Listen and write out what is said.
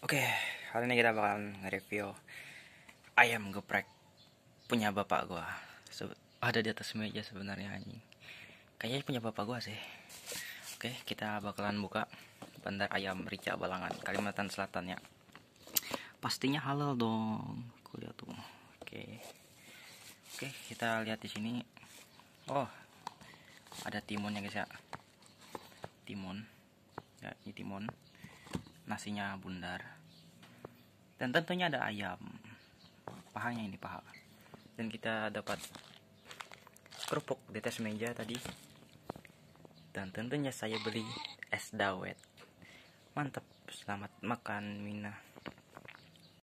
Oke, hari ini kita bakalan nge-review ayam geprek punya bapak gua. Ada di atas meja sebenarnya anjing. Kayaknya punya bapak gua sih. Oke, kita bakalan buka bandar ayam Rica Balangan, Kalimantan Selatan ya. Pastinya halal dong. kulihat tuh. Oke. Oke, kita lihat di sini. Oh. Ada timunnya guys ya. timun Ya, ini timun nasinya bundar dan tentunya ada ayam pahanya ini paha dan kita dapat kerupuk di atas meja tadi dan tentunya saya beli es dawet mantap selamat makan Mina